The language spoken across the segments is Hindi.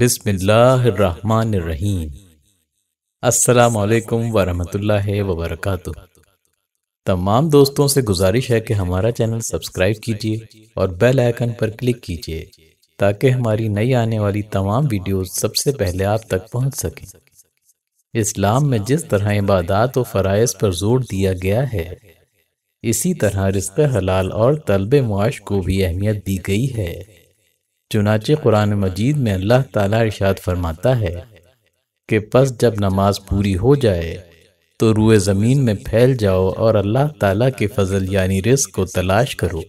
बिसमीम असलकम वरहमतुल्लाह वबरक तमाम दोस्तों से गुजारिश है कि हमारा चैनल सब्सक्राइब कीजिए और बेल आइकन पर क्लिक कीजिए ताकि हमारी नई आने वाली तमाम वीडियोस सबसे पहले आप तक पहुंच सकें इस्लाम में जिस तरह इबादत और फ़राइज़ पर जोर दिया गया है इसी तरह रिश्ते हलाल और तलब मुआश को भी अहमियत दी गई है चुनाचे कुरान मजीद में अल्लाह ताला इरशाद फरमाता है कि पस जब नमाज पूरी हो जाए तो रुए ज़मीन में फैल जाओ और अल्लाह ताला के फजल यानी रिस्क को तलाश करो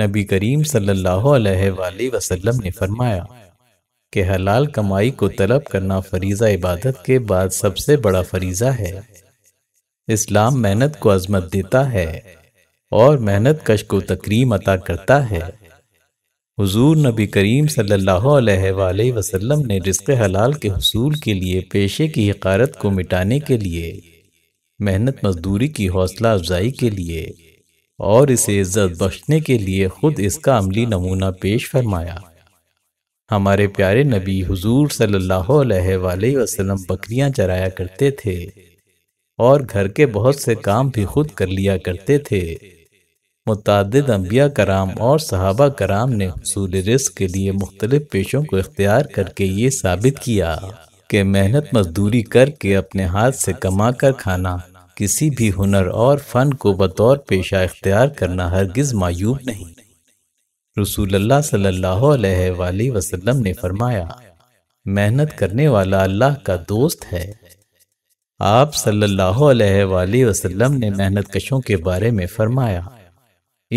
नबी करीम सल्लल्लाहु अलैहि वसल्लम ने फरमाया कि हलाल कमाई को तलब करना फरीज़ा इबादत के बाद सबसे बड़ा फरीज़ा है इस्लाम मेहनत को अजमत देता है और मेहनत कश को तकरीम अता करता है हुजूर नबी करीम सल्लल्लाहु अलैहि वसल्लम ने रिस्क हलाल के हसूल के लिए पेशे की हकारत को मिटाने के लिए मेहनत मजदूरी की हौसला अफजाई के लिए और इसे इज्जत बख्शने के लिए खुद इसका अमली नमूना पेश फरमाया हमारे प्यारे नबी हुजूर सल्लल्लाहु अलैहि वसल्लम बकरियां चराया करते थे और घर के बहुत से काम भी खुद कर लिया करते थे मुतद अम्बिया कराम और सहाबा कराम ने हसूल रिस्क के लिए मुख्तलिफ पेशों को इख्तियार करके ये साबित किया कि मेहनत मजदूरी करके अपने हाथ से कमा कर खाना किसी भी हुनर और फन को बतौर पेशा इख्तियार करना हरगिज मायूब नहीं रसूलुल्लाह सल्लल्लाहु ने फरमाया मेहनत करने वाला अल्लाह का दोस्त है आप सल्लल्लाहु ने मेहनत कशों के बारे में फरमाया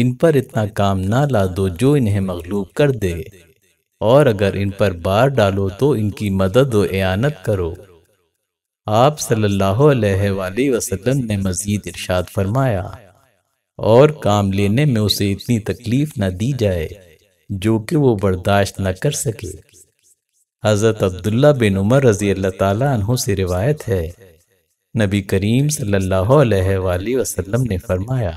इन पर इतना काम ना ला दो जो इन्हें मगलूब कर दे और अगर इन पर बार डालो तो इनकी मदद व एनत करो आप सल्लल्लाहु अलैहि वसल्लम ने मज़ीद इरशाद फरमाया और काम लेने में उसे इतनी तकलीफ न दी जाए जो कि वो बर्दाश्त न कर सके हज़रत अब्दुल्ला बिन उमर रजी अल्लाह से रिवायत है नबी करीम सल्लल्लाहु अलैहि वसल्लम ने फरमाया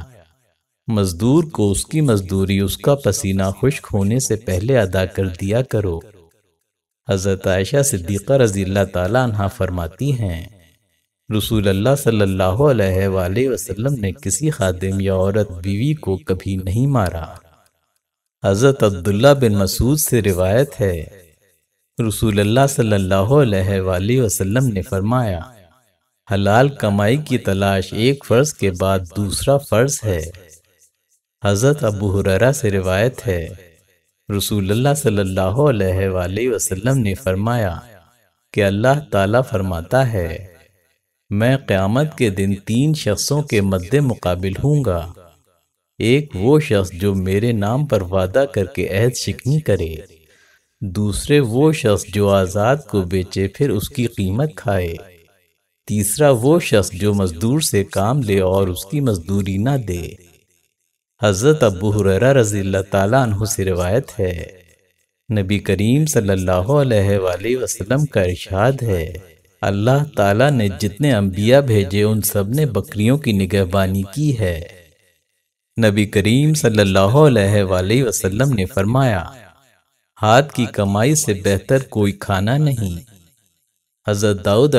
मजदूर को उसकी मजदूरी उसका पसीना खुश्क होने से पहले अदा कर दिया करो हज़रत आयशा सिद्दीक़ा रजी तहा फरमाती हैं रसूल अल्लाह सल्लल्लाहु अलैहि वसल्लम ने किसी खादिम या औरत बीवी को कभी नहीं मारा हज़रत अब्दुल्ला बिन मसूद से रिवायत है रसूल अल्लाह सल्लल्लाहु अलैहि वसल्लम ने फरमाया हलाल कमाई की तलाश एक फ़र्ज के बाद दूसरा फ़र्ज है हज़रत अबू हुररा से रिवायत है रसूलुल्लाह सल्लल्लाहु अलैहि वसल्लम ने फरमाया कि अल्लाह ताला फरमाता है मैं क़यामत के दिन तीन शख्सों के मद्दे मुकाबिल हूँगा एक वो शख्स जो मेरे नाम पर वादा करके अहद शिकनी करे दूसरे वो शख्स जो आज़ाद को बेचे फिर उसकी कीमत खाए तीसरा वो शख्स जो मजदूर से काम ले और उसकी मजदूरी ना दे हज़रत अबू हुररा रज़ी अल्लाह से रिवायत है नबी करीम सल्लल्लाहु अलैहि वसल्लम का इरशाद है अल्लाह ताला ने जितने अम्बिया भेजे उन सब ने बकरियों की निगहबानी की है नबी करीम सल्लल्लाहु अलैहि वसल्लम ने फरमाया हाथ की कमाई से बेहतर कोई खाना नहीं हज़रत दाऊद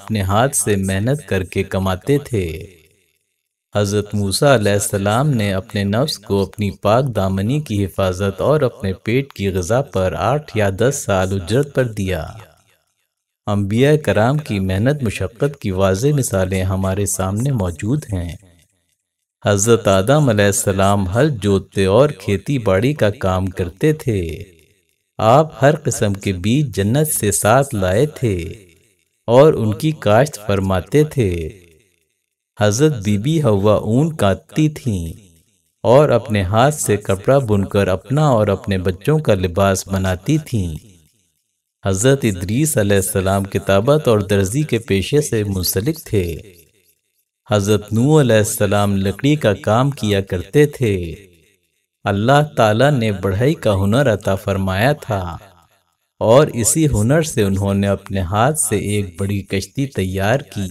अपने हाथ से मेहनत करके कमाते थे हज़रत मूसा ने अपने नफ्स को अपनी पाक दामनी की हिफाजत और अपने पेट की गजा पर आठ या दस साल उजरत पर दिया अम्बिया कराम की मेहनत मशक्क़त की वाज मिसालें हमारे सामने मौजूद हैं हज़रत आदम हल जोतते और खेती बाड़ी का काम करते थे आप हर किस्म के बीज जन्नत से साथ लाए थे और उनकी काश्त फरमाते थे हजरत बीबी हवा ऊन काटती थीं और अपने हाथ से कपड़ा बुनकर अपना और अपने बच्चों का लिबास बनाती थीं हजरत इदरीस अलैहिस्सलाम किताबत और दर्जी के पेशे से मुंसलिक थे हजरत नूह अलैहिस्सलाम लकड़ी का काम किया करते थे अल्लाह ताला ने बढ़ई का हुनर अता फरमाया था और इसी हुनर से उन्होंने अपने हाथ से एक बड़ी कश्ती तैयार की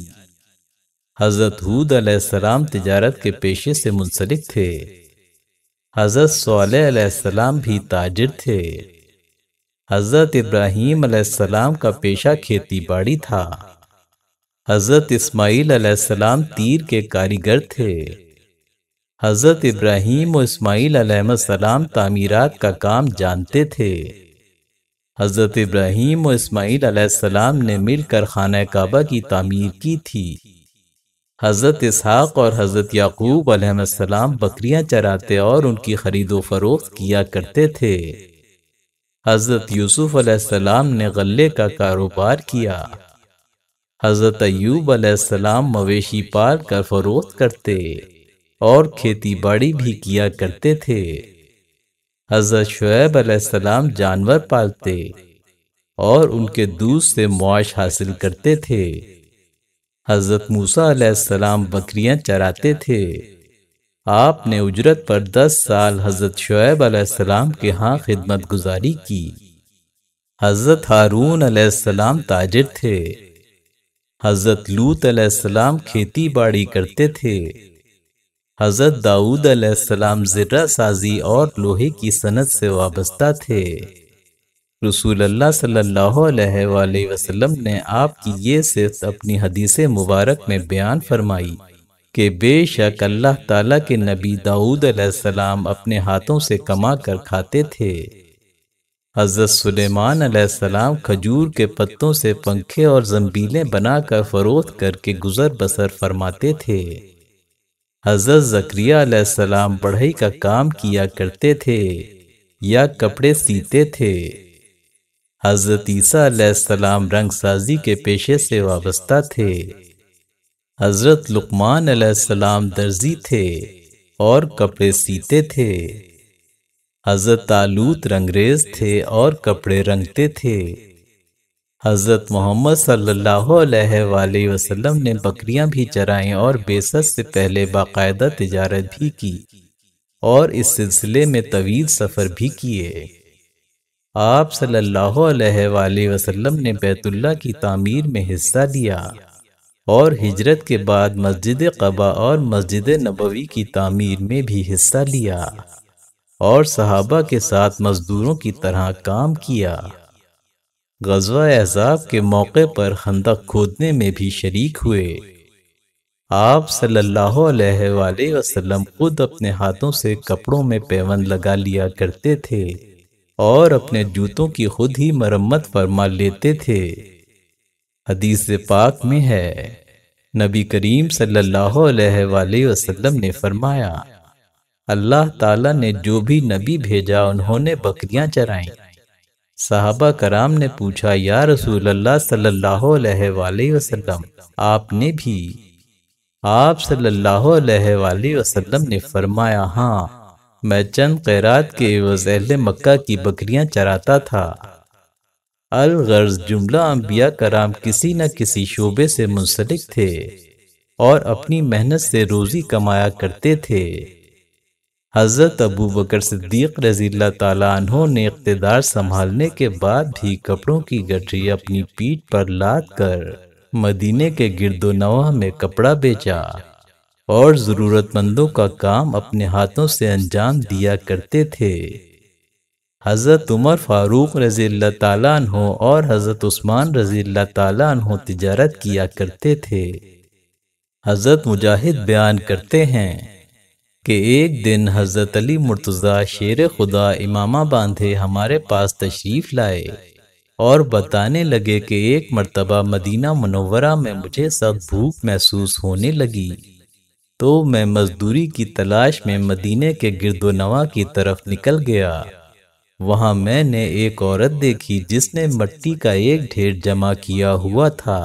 हज़रत हूद अलैहिस्सलाम तिजारत के पेशे से मुंसलिक थे हज़रत सोलह अलैहिस्सलाम भी ताजिर थे हज़रत इब्राहीम अलैहिस्सलाम का पेशा खेती बाड़ी था हज़रत इस्माइल अलैहिस्सलाम तीर के कारीगर थे हज़रत इब्राहीम और इस्माइल अलैहिस्सलाम तामीरात का काम जानते थे हज़रत इब्राहिम और इस्माइल अलैहिस्सलाम ने मिलकर खाना काबा की तामीर की थी हज़रत इसहाक़ और हज़रत याकूब अलैहिस्सलाम बकरियां चराते और उनकी खरीदो फरोख्त किया करते थे हज़रत यूसुफ अलैहिस्सलाम ने गले का कारोबार किया हज़रत अयूब अलैहिस्सलाम मवेशी पाल कर फरोख्त करते और खेती बाड़ी भी किया करते थे हज़रत शुएब अलैहिस्सलाम जानवर पालते और उनके दूध से मुआश हासिल करते थे हज़रत मूसा बकरियां चराते थे आपने उजरत पर दस साल हज़रत शुएब अलैहिस्सलाम के यहाँ खिदमत गुजारी की हज़रत हारून अलैहिस्सलाम ताजिर थे हज़रत लूत अलैहिस्सलाम खेती बाड़ी करते थे हज़रत दाऊद अलैहिस्सलाम ज़र्रा साजी और लोहे की सनत से वाबस्ता थे रसूल अल्लाह वसल्लम ने आपकी ये सिर्फ अपनी हदीस मुबारक में बयान फरमाई कि बेशक अल्लाह ताला के नबी दाऊद अलैहिस्सलाम अपने हाथों से कमा कर खाते थे हज़रत सुलेमान अलैहिस्सलाम खजूर के पत्तों से पंखे और जम्बीलें बनाकर फरोख्त करके गुजर बसर फरमाते थे हज़रत जक्रिया अलैहिस्सलाम बढ़ई का काम किया करते थे या कपड़े सीते थे हज़रत ईसीम रंग साजी के पेशे से वाबस्ता थे हज़रत लुकमान अलैहिस्सलाम दर्जी थे और कपड़े सीते थे हज़रत तालूत रंगरेज थे और कपड़े रंगते थे हज़रत मोहम्मद सल्लल्लाहु अलैहि वसल्लम ने बकरियां भी चराएं और बेसत से पहले बाकायदा तजारत भी की और इस सिलसिले में तवील सफ़र भी किए आप सल्लल्लाहु अलैहि वसल्लम ने बैतुल्ला की तामीर में हिस्सा लिया और हिजरत के बाद मस्जिद कबा और मस्जिद नबवी की तामीर में भी हिस्सा लिया और सहाबा के साथ मजदूरों की तरह काम किया गजवा एजाब के मौके पर खंदक खोदने में भी शरीक हुए आप सल्लल्लाहु अलैहि वसल्लम खुद अपने हाथों से कपड़ों में पैवन लगा लिया करते थे और अपने जूतों की खुद ही मरम्मत फरमा लेते थे हदीस पाक में है नबी करीम सल्लल्लाहु अलैहि वसल्लम ने फरमाया अल्लाह ताला ने जो भी नबी भेजा उन्होंने बकरियां चराई साहबा कराम ने पूछा या रसूल अल्लाह सल्लल्लाहु अलैहि वसल्लम आपने भी आप सल्लल्लाहु अलैहि वसल्लम ने फरमाया हाँ मैं चंद कैरात के एवज मक्का की बकरियां चराता था अलगर्ज जुमला अम्बिया कराम किसी न किसी शोबे से मुंसलिक थे और अपनी मेहनत से रोज़ी कमाया करते थे हज़रत अबू बकर सिद्दीक रजील तहों ने इकतदार संभालने के बाद भी कपड़ों की गठरी अपनी पीठ पर लाद कर मदीने के गिरदोनवा में कपड़ा बेचा और ज़रूरतमंदों का काम अपने हाथों से अंजाम दिया करते थे हज़रत उमर फारूक रज़ी हो और हज़रत उस्मान रज़ी हो तजारत किया करते थे हज़रत मुजाहिद बयान करते हैं कि एक दिन हज़रत अली मुर्तज़ा शेर खुदा इमामा बांधे हमारे पास तशरीफ़ लाए और बताने लगे कि एक मर्तबा मदीना मनोवरा में मुझे सब भूख महसूस होने लगी तो मैं मजदूरी की तलाश में मदीने के गिरदोनवा की तरफ निकल गया वहां मैंने एक औरत देखी जिसने मट्टी का एक ढेर जमा किया हुआ था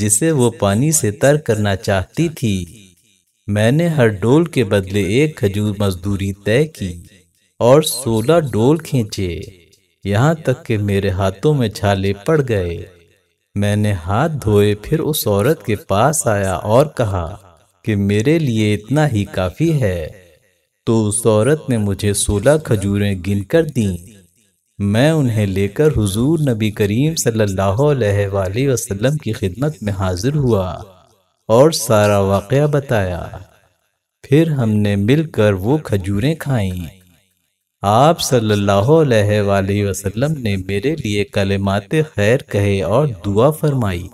जिसे वो पानी से तर करना चाहती थी मैंने हर डोल के बदले एक खजूर मजदूरी तय की और सोलह डोल खींचे यहाँ तक कि मेरे हाथों में छाले पड़ गए मैंने हाथ धोए फिर उस औरत के पास आया और कहा कि मेरे लिए इतना ही काफी है तो उस औरत ने मुझे सोलह खजूरें गिन कर दीं मैं उन्हें लेकर हुजूर नबी करीम सल्लल्लाहु अलैहि वसल्लम की खिदमत में हाजिर हुआ और सारा वाक़ बताया फिर हमने मिलकर वो खजूरें खाई आप सल्लल्लाहु अलैहि वसल्लम ने मेरे लिए कलेमाते खैर कहे और दुआ फरमाई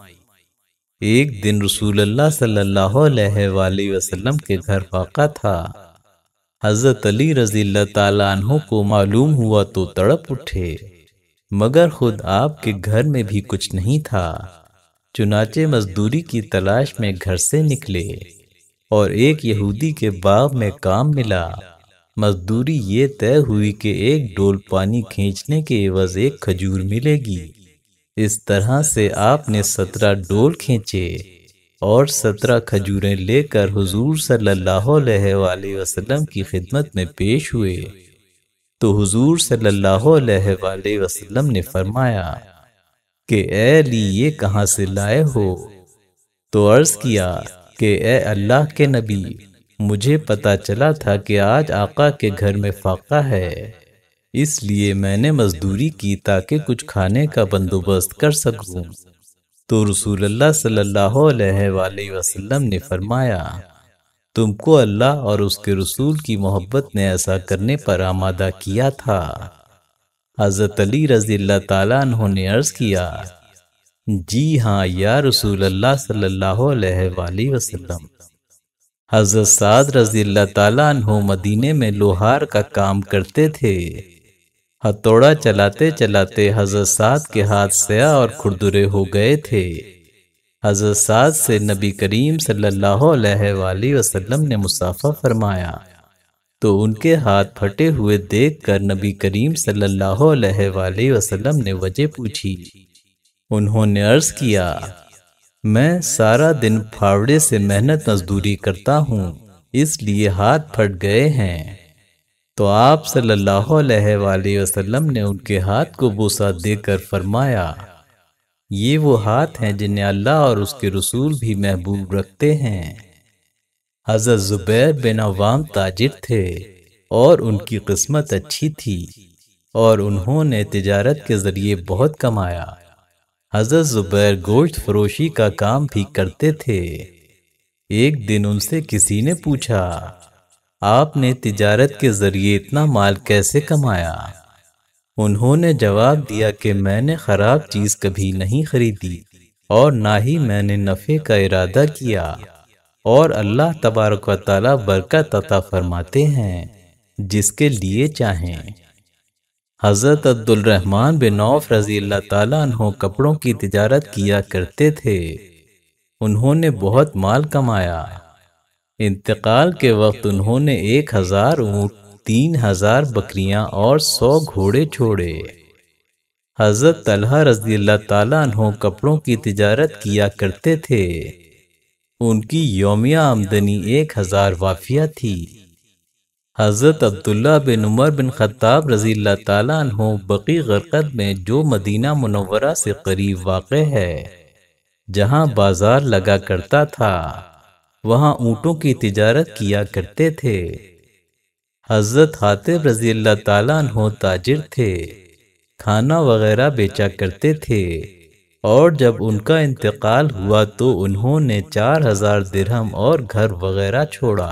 एक दिन रसूल अल्लाह सल्लल्लाहु के घर फाका था हज़रत अली रजील तु को मालूम हुआ तो तड़प उठे मगर खुद आपके घर में भी कुछ नहीं था चुनाचे मजदूरी की तलाश में घर से निकले और एक यहूदी के बाग में काम मिला मजदूरी ये तय हुई कि एक डोल पानी खींचने के एवज एक खजूर मिलेगी इस तरह से आपने सत्रह डोल खींचे और सत्रह खजूरें लेकर हुजूर सल्लल्लाहु अलैहि वसल्लम की खिदमत में पेश हुए तो हुजूर सल्लल्लाहु अलैहि वसल्लम ने फरमाया कि ए ली ये कहाँ से लाए हो तो अर्ज किया कि ए अल्लाह के नबी मुझे पता चला था कि आज आका के घर में फाका है इसलिए मैंने मजदूरी की ताकि कुछ खाने का बंदोबस्त कर सकूं। तो रसूलुल्लाह सल्लल्लाहु अलैहि वसल्लम ने फरमाया तुमको अल्लाह और उसके रसूल की मोहब्बत ने ऐसा करने पर आमादा किया था हज़रत अली रजी तु ने अर्ज किया जी हाँ या रसूल अल्लाह सल्लल्लाहु अलैहि वसल्लम हज़रत साद रजी तु मदीने में लोहार का काम करते थे हथौड़ा चलाते चलाते हजरत साद के हाथ स्या और खुरदुरे हो गए थे हजरत साद से नबी करीम सल्लल्लाहु अलैहि वसल्लम ने मुसाफा फरमाया तो उनके हाथ फटे हुए देखकर नबी करीम सल्लल्लाहु अलैहि वसल्लम ने वजह पूछी उन्होंने अर्ज किया मैं सारा दिन फावड़े से मेहनत मजदूरी करता हूँ इसलिए हाथ फट गए हैं तो आप सल्लल्लाहु अलैहि वसल्लम ने उनके हाथ को बूसा देकर फरमाया ये वो हाथ हैं जिन्हें अल्लाह और उसके रसूल भी महबूब रखते हैं हजरत जुबैर बिन अवाम ताजिर थे और उनकी किस्मत अच्छी थी और उन्होंने तिजारत के ज़रिए बहुत कमाया हजरत जुबैर गोश्त फरोशी का काम भी करते थे एक दिन उनसे किसी ने पूछा आपने तिजारत के जरिए इतना माल कैसे कमाया उन्होंने जवाब दिया कि मैंने खराब चीज कभी नहीं खरीदी और ना ही मैंने नफ़े का इरादा किया और अल्लाह तबारक ताली बरकत अता फरमाते हैं जिसके लिए चाहें हज़रत अब्दुलरहमान बिन नौफ रजी अल्लाह कपड़ों की तजारत किया करते थे उन्होंने बहुत माल कमाया इंतकाल के वक्त उन्होंने एक हजार ऊँट तीन हजार बकरियां और सौ घोड़े छोड़े हजरत तलहा रजी अल्लाह कपड़ों की तिजारत किया करते थे उनकी योमिया आमदनी एक हजार वाफिया थी हज़रत अब्दुल्ला बिन उमर बिन खत्ताब रजी तु बकी गरकत में जो मदीना मुनवरा से करीब वाक़ है जहाँ बाज़ार लगा करता था वहाँ ऊँटों की तिजारत किया करते थे हजरत हातिब रजी अल्लाह ताजिर थे खाना वगैरह बेचा करते थे और जब उनका इंतकाल हुआ तो उन्होंने चार हजार दिरहम और घर वगैरह छोड़ा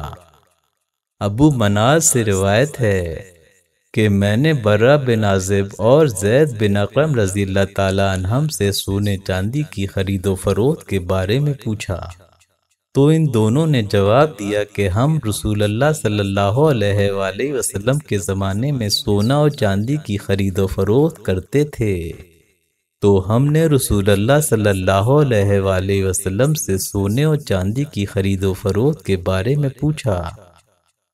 अबू मनाज से रिवायत है कि मैंने बर्रा बिन आजिब और जैद बिन अक्रम रजील्ला तम से सोने चांदी की खरीदो फरोख्त के बारे में पूछा तो इन दोनों ने जवाब दिया कि हम रसूल अल्लाह सल्लल्लाहु अलैहि वसल्लम के ज़माने में सोना और चांदी की ख़रीदो फरोख्त करते थे तो हमने रसूल अल्लाह सल्लल्लाहु अलैहि वसल्लम से सोने और चांदी की खरीद फरोख्त के बारे में पूछा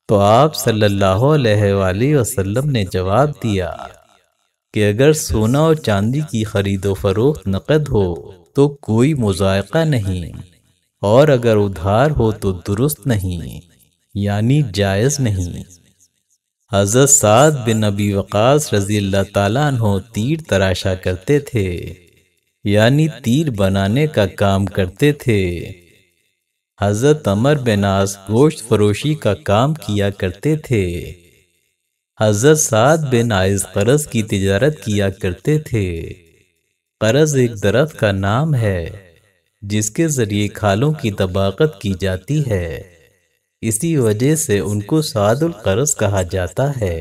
तो आप सल्लल्लाहु अलैहि वसल्लम ने जवाब दिया कि अगर सोना और चांदी की खरीदो फरोख्त नकद हो तो कोई मुजायका नहीं और अगर उधार हो तो दुरुस्त नहीं यानी जायज नहीं हजरत साद बिन अबी वकास रजी अल्लाह तीर तराशा करते थे यानी तीर बनाने का काम करते थे हजरत अमर बेनास गोश्त फरोशी का काम किया करते थे हजरत साद बिन आयज करज की तिजारत किया करते थे करज एक दरख्त का नाम है जिसके जरिए खालों की तबाकत की जाती है इसी वजह से उनको सादुल कर्ज कहा जाता है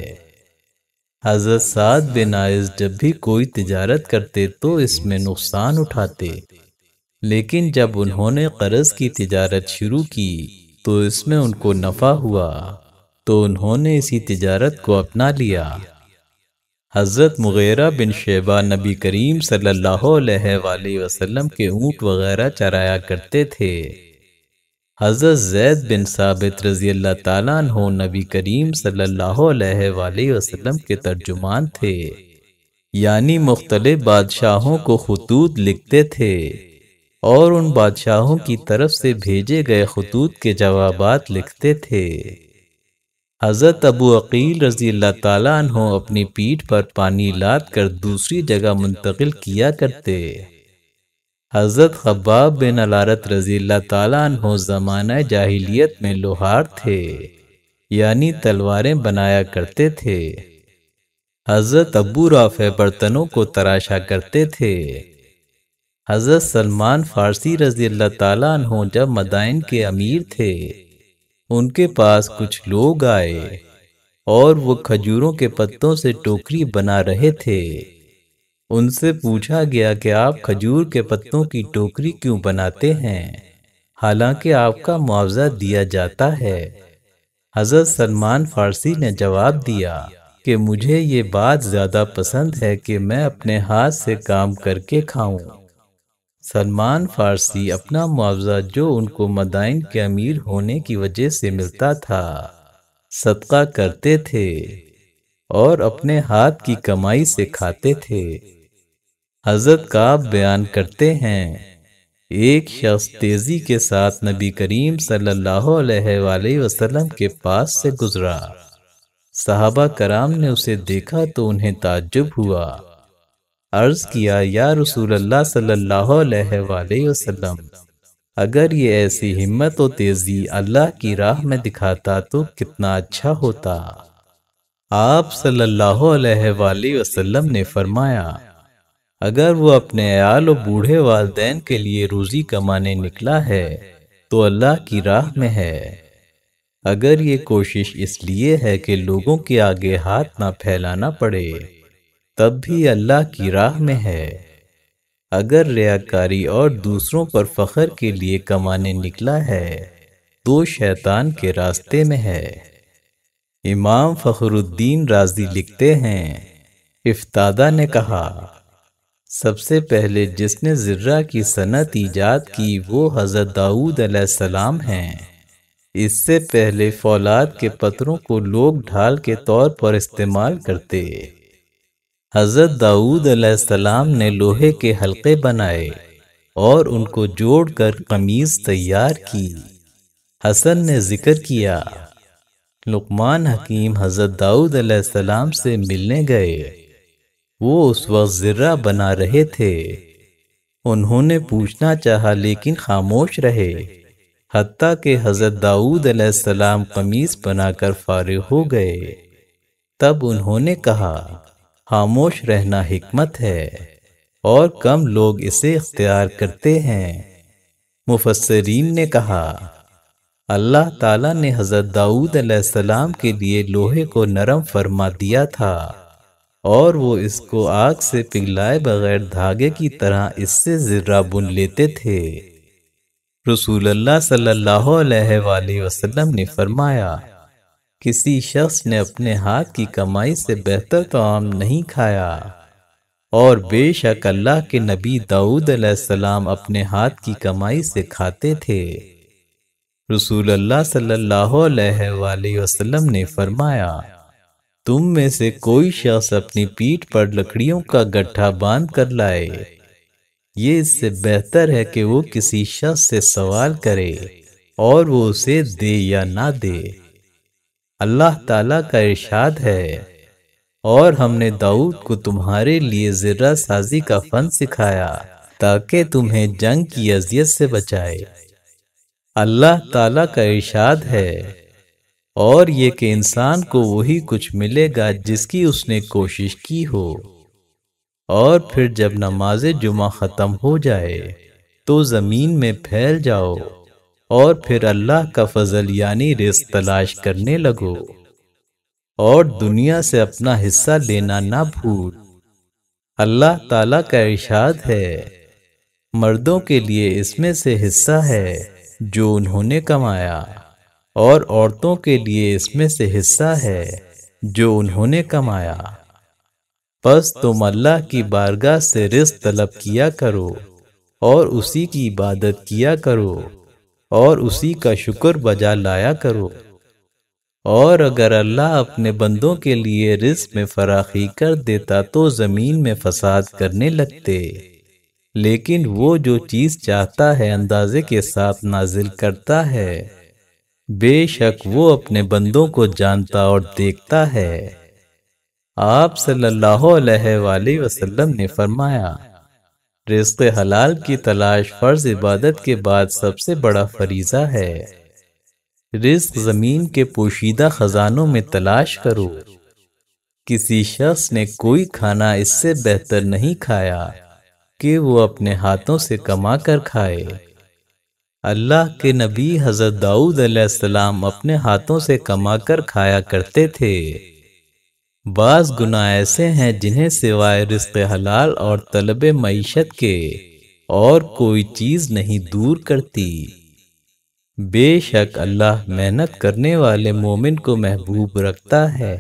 हजरत साद बिन आयस जब भी कोई तिजारत करते तो इसमें नुकसान उठाते लेकिन जब उन्होंने कर्ज की तिजारत शुरू की तो इसमें उनको नफा हुआ तो उन्होंने इसी तिजारत को अपना लिया हज़रत मुगैरा बिन शेबा नबी करीम सल्लल्लाहु अलैहि वसल्लम के ऊँट वगैरह चराया करते थे हज़रत जैद बिन साबित रजी अल्लाह तु नबी करीम सल्लल्लाहु अलैहि वसल्लम के तर्जुमान थे यानि मुख्तलिफ बादशाहों को खतूत लिखते थे और उन बादशाहों की तरफ से भेजे गए खतूत के जवाब लिखते थे हज़रत अबू अकील रजी अल्लाह तु अपनी पीठ पर पानी लाद कर दूसरी जगह मुंतकिल किया करते हज़रत खबाब बिन अलारत रजी अल्लाह तु ज़माना जाहिलियत में लोहार थे यानी तलवारें बनाया करते थे हज़रत अबू राफ़े बर्तनों को तराशा करते थे हज़रत सलमान फारसी रजी अल्लाह तु जब मदाइन के अमीर थे उनके पास कुछ लोग आए और वो खजूरों के पत्तों से टोकरी बना रहे थे उनसे पूछा गया कि आप खजूर के पत्तों की टोकरी क्यों बनाते हैं हालांकि आपका मुआवजा दिया जाता है हजरत सलमान फारसी ने जवाब दिया कि मुझे ये बात ज़्यादा पसंद है कि मैं अपने हाथ से काम करके खाऊं। सलमान फारसी अपना मुआवजा जो उनको मदाइन के अमीर होने की वजह से मिलता था सदका करते थे और अपने हाथ की कमाई से खाते थे हजरत का बयान करते हैं एक शख्स तेजी के साथ नबी करीम सल्लल्लाहु अलैहि वसल्लम के पास से गुजरा साहबा कराम ने उसे देखा तो उन्हें ताज्जुब हुआ अर्ज किया या रसूल अल्लाह सल्लल्लाहु अलैहि वसल्लम अगर ये ऐसी हिम्मत और तेजी अल्लाह की राह में दिखाता तो कितना अच्छा होता आप सल्लल्लाहु अलैहि वसल्लम ने फरमाया अगर वो अपने आयाल और बूढ़े वालदेन के लिए रोजी कमाने निकला है तो अल्लाह की राह में है अगर ये कोशिश इसलिए है कि लोगों के आगे हाथ ना फैलाना पड़े तब भी अल्लाह की राह में है अगर रियाकारी और दूसरों पर फखर के लिए कमाने निकला है तो शैतान के रास्ते में है इमाम फखरुद्दीन राजी लिखते हैं इफ्तादा ने कहा सबसे पहले जिसने जिर्रा की सनत ईजाद की वो हज़रत दाऊद सलाम हैं इससे पहले फौलाद के पत्रों को लोग ढाल के तौर पर इस्तेमाल करते हज़रत दाऊद अलैहिस्सलाम ने लोहे के हलके बनाए और उनको जोड़कर कमीज तैयार की हसन ने जिक्र किया लुकमान हकीम हज़रत दाऊद अलैहिस्सलाम से मिलने गए वो उस वक्त ज़र्रा बना रहे थे उन्होंने पूछना चाहा लेकिन खामोश रहे हती के हज़रत दाऊद अलैहिस्सलाम कमीज़ बनाकर फारिग हो गए तब उन्होंने कहा खामोश रहना हिकमत है और कम लोग इसे इख्तियार करते हैं मुफसरीन ने कहा अल्लाह ताला ने हज़रत दाऊद अलैहिस्सलाम के लिए लोहे को नरम फरमा दिया था और वो इसको आग से पिघलाए बगैर धागे की तरह इससे ज़र्रा बुन लेते थे रसूल अल्लाह सल्लल्लाहु अलैहि वसल्लम ने फरमाया किसी शख्स ने अपने हाथ की कमाई से बेहतर तो आम नहीं खाया और बेशक अल्लाह के नबी दाऊद सलाम अपने हाथ की कमाई से खाते थे रसूल अल्लाह सल्लल्लाहु अलैहि वसल्लम ने फरमाया तुम में से कोई शख्स अपनी पीठ पर लकड़ियों का गड्ढा बांध कर लाए ये इससे बेहतर है कि वो किसी शख्स से सवाल करे और वो उसे दे या ना दे अल्लाह ताला का इरशाद है और हमने दाऊद को तुम्हारे लिए जर्रा साजी का फन सिखाया ताकि तुम्हें जंग की अजियत से बचाए अल्लाह ताला का इरशाद है और ये कि इंसान को वही कुछ मिलेगा जिसकी उसने कोशिश की हो और फिर जब नमाज जुमा ख़त्म हो जाए तो ज़मीन में फैल जाओ और फिर अल्लाह का फजल यानी रिस तलाश करने लगो और दुनिया से अपना हिस्सा लेना ना भूल अल्लाह ताला का इशाद है मर्दों के लिए इसमें से हिस्सा है जो उन्होंने कमाया और औरतों के लिए इसमें से हिस्सा है जो उन्होंने कमाया बस तुम अल्लाह की बारगाह से रिस्क तलब किया करो और उसी की इबादत किया करो और उसी का शुक्र बजा लाया करो और अगर अल्लाह अपने बंदों के लिए रिस्क में फराखी कर देता तो ज़मीन में फसाद करने लगते लेकिन वो जो चीज़ चाहता है अंदाजे के साथ नाजिल करता है बेशक वो अपने बंदों को जानता और देखता है आप सल्लल्लाहु अलैहि वसल्लम ने फरमाया रिस्क हलाल की तलाश फर्ज इबादत के बाद सबसे बड़ा फरीजा है रिस्क जमीन के पोशीदा खजानों में तलाश करो किसी शख्स ने कोई खाना इससे बेहतर नहीं खाया कि वो अपने हाथों से कमा कर खाए अल्लाह के नबी हज़रत दाऊद अपने हाथों से कमा कर खाया करते थे बाज गुना ऐसे हैं जिन्हें सिवाय रिश्ते हलाल और तलब मीशत के और कोई चीज़ नहीं दूर करती बेशक अल्लाह मेहनत करने वाले मोमिन को महबूब रखता है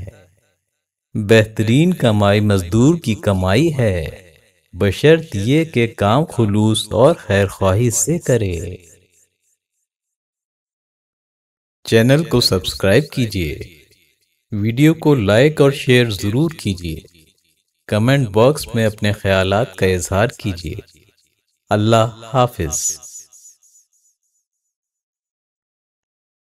बेहतरीन कमाई मजदूर की कमाई है बशर्त ये के काम खुलूस और खैर ख्वाही से करे चैनल को सब्सक्राइब कीजिए वीडियो को लाइक और शेयर ज़रूर कीजिए कमेंट बॉक्स में अपने ख्यालात का इजहार कीजिए अल्लाह हाफिज़